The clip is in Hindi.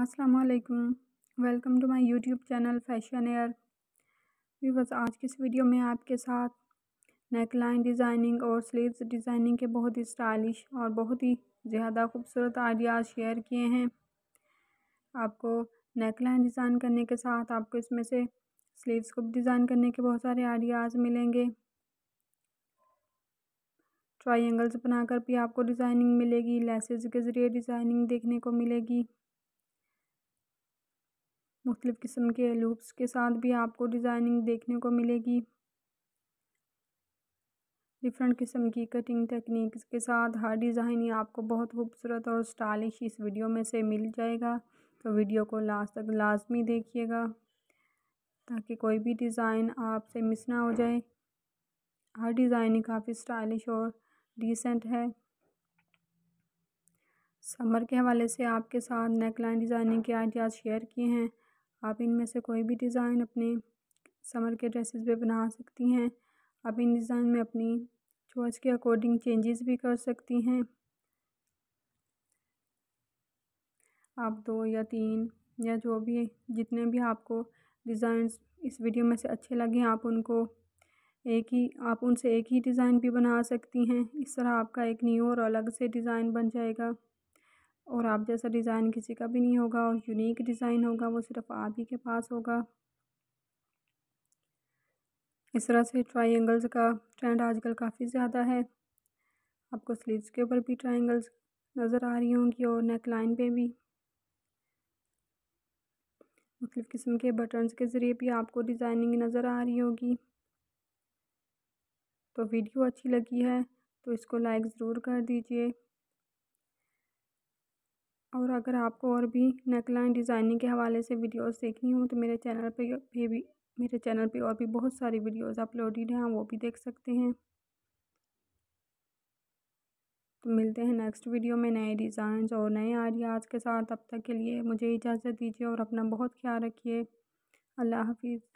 अस्सलाम welcome to my YouTube channel fashion air बस आज की इस वीडियो में आपके साथ नेक लाइन डिज़ाइनिंग और स्लीव्स डिज़ाइनिंग के बहुत ही स्टाइलिश और बहुत ही ज़्यादा खूबसूरत आइडियाज़ शेयर किए हैं आपको नेक लाइन डिज़ाइन करने के साथ आपको इसमें से स्लीव्स को डिज़ाइन करने के बहुत सारे आइडियाज़ मिलेंगे ट्राइंगल्स बनाकर भी आपको डिज़ाइनिंग मिलेगी लेसेज़ के ज़रिए डिज़ाइनिंग देखने को मिलेगी मुख्तलिफ़ किस्म के लूप्स के साथ भी आपको डिज़ाइनिंग देखने को मिलेगी डिफरेंट किस्म की कटिंग टेक्निक्स के साथ हर डिज़ाइन ही आपको बहुत खूबसूरत और स्टाइलिश इस वीडियो में से मिल जाएगा तो वीडियो को लास्ट तक लाजमी देखिएगा ताकि कोई भी डिज़ाइन आपसे मिस ना हो जाए हर डिज़ाइन ही काफ़ी स्टाइलिश और डिसेंट है समर के हवाले से आपके साथ नेकलाइन डिज़ाइनिंग के आइडियाज़ शेयर किए हैं आप इनमें से कोई भी डिज़ाइन अपने समर के ड्रेसेस पे बना सकती हैं आप इन डिज़ाइन में अपनी चॉइस के अकॉर्डिंग चेंजेस भी कर सकती हैं आप दो या तीन या जो भी जितने भी आपको डिज़ाइन इस वीडियो में से अच्छे लगे आप उनको एक ही आप उनसे एक ही डिज़ाइन भी बना सकती हैं इस तरह आपका एक न्यू और अलग से डिज़ाइन बन जाएगा और आप जैसा डिज़ाइन किसी का भी नहीं होगा और यूनिक डिज़ाइन होगा वो सिर्फ आप ही के पास होगा इस तरह से ट्राइंगल्स का ट्रेंड आजकल काफ़ी ज़्यादा है आपको स्लीव्स के ऊपर भी ट्राइंगल्स नज़र आ रही होंगी और नेक लाइन पे भी मुख्तलिफ़ किस्म के बटन्स के ज़रिए भी आपको डिज़ाइनिंग नज़र आ रही होगी तो वीडियो अच्छी लगी है तो इसको लाइक ज़रूर कर दीजिए और अगर आपको और भी नेकलाइन डिज़ाइनिंग के हवाले से वीडियोस देखनी हो तो मेरे चैनल पे ये भी मेरे चैनल पे और भी बहुत सारी वीडियोस अपलोडेड हैं वो भी देख सकते हैं तो मिलते हैं नेक्स्ट वीडियो में नए डिज़ाइंस और नए आइडियाज़ के साथ तब तक के लिए मुझे इजाज़त दीजिए और अपना बहुत ख्याल रखिए अल्लाह हाफिज़